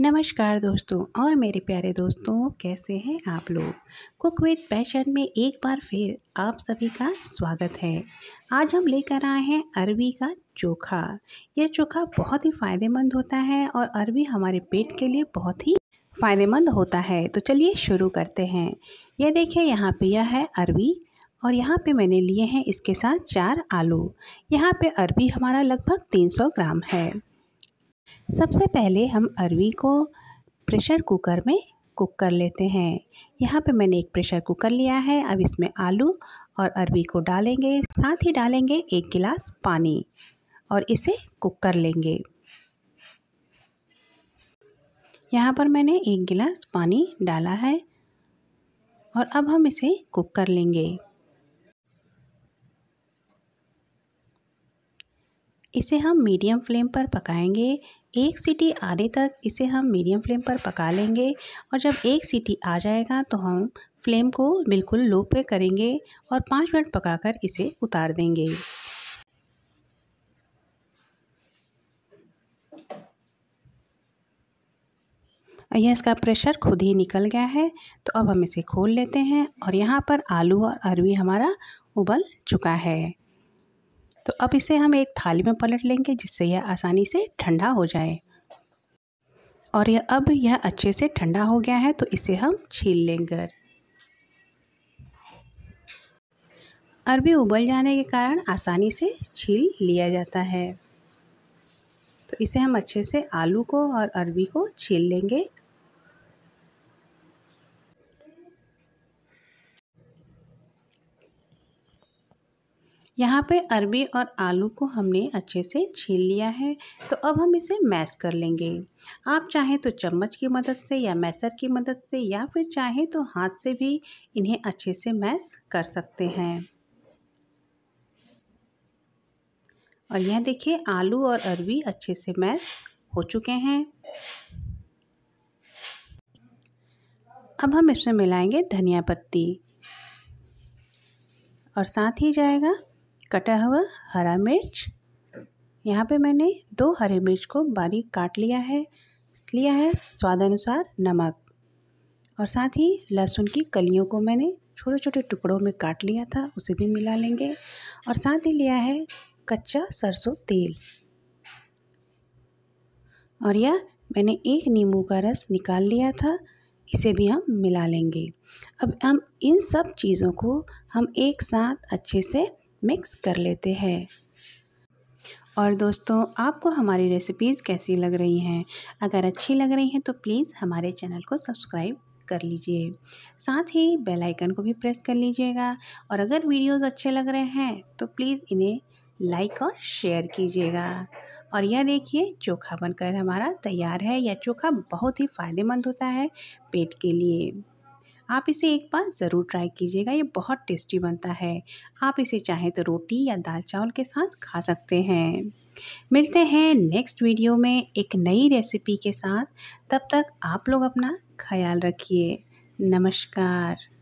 नमस्कार दोस्तों और मेरे प्यारे दोस्तों कैसे हैं आप लोग कुक विद पैशन में एक बार फिर आप सभी का स्वागत है आज हम लेकर आए हैं अरबी का चोखा यह चोखा बहुत ही फ़ायदेमंद होता है और अरबी हमारे पेट के लिए बहुत ही फ़ायदेमंद होता है तो चलिए शुरू करते हैं यह देखिए यहाँ पे यह है अरबी और यहाँ पे मैंने लिए हैं इसके साथ चार आलू यहाँ पे अरबी हमारा लगभग 300 ग्राम है सबसे पहले हम अरवी को प्रेशर कुकर में कुक कर लेते हैं यहाँ पे मैंने एक प्रेशर कुकर लिया है अब इसमें आलू और अरवी को डालेंगे साथ ही डालेंगे एक गिलास पानी और इसे कुक कर लेंगे यहाँ पर मैंने एक गिलास पानी डाला है और अब हम इसे कुक कर लेंगे इसे हम मीडियम फ्लेम पर पकाएंगे एक सीटी आने तक इसे हम मीडियम फ्लेम पर पका लेंगे और जब एक सीटी आ जाएगा तो हम फ्लेम को बिल्कुल लो पे करेंगे और पाँच मिनट पकाकर इसे उतार देंगे यह इसका प्रेशर खुद ही निकल गया है तो अब हम इसे खोल लेते हैं और यहाँ पर आलू और अरवी हमारा उबल चुका है तो अब इसे हम एक थाली में पलट लेंगे जिससे यह आसानी से ठंडा हो जाए और यह अब यह अच्छे से ठंडा हो गया है तो इसे हम छील लेंगे अरबी उबल जाने के कारण आसानी से छील लिया जाता है तो इसे हम अच्छे से आलू को और अरबी को छील लेंगे यहाँ पे अरबी और आलू को हमने अच्छे से छील लिया है तो अब हम इसे मैश कर लेंगे आप चाहें तो चम्मच की मदद से या मैसर की मदद से या फिर चाहें तो हाथ से भी इन्हें अच्छे से मैश कर सकते हैं और यह देखिए आलू और अरबी अच्छे से मैश हो चुके हैं अब हम इसमें मिलाएंगे धनिया पत्ती और साथ ही जाएगा कटा हुआ हरा मिर्च यहाँ पे मैंने दो हरे मिर्च को बारीक काट लिया है लिया है स्वाद अनुसार नमक और साथ ही लहसुन की कलियों को मैंने छोटे छोटे टुकड़ों में काट लिया था उसे भी मिला लेंगे और साथ ही लिया है कच्चा सरसों तेल और यह मैंने एक नींबू का रस निकाल लिया था इसे भी हम मिला लेंगे अब हम इन सब चीज़ों को हम एक साथ अच्छे से मिक्स कर लेते हैं और दोस्तों आपको हमारी रेसिपीज़ कैसी लग रही हैं अगर अच्छी लग रही हैं तो प्लीज़ हमारे चैनल को सब्सक्राइब कर लीजिए साथ ही बेल आइकन को भी प्रेस कर लीजिएगा और अगर वीडियोस अच्छे लग रहे हैं तो प्लीज़ इन्हें लाइक और शेयर कीजिएगा और यह देखिए चोखा बनकर हमारा तैयार है यह चोखा बहुत ही फ़ायदेमंद होता है पेट के लिए आप इसे एक बार ज़रूर ट्राई कीजिएगा ये बहुत टेस्टी बनता है आप इसे चाहें तो रोटी या दाल चावल के साथ खा सकते हैं मिलते हैं नेक्स्ट वीडियो में एक नई रेसिपी के साथ तब तक आप लोग अपना ख्याल रखिए नमस्कार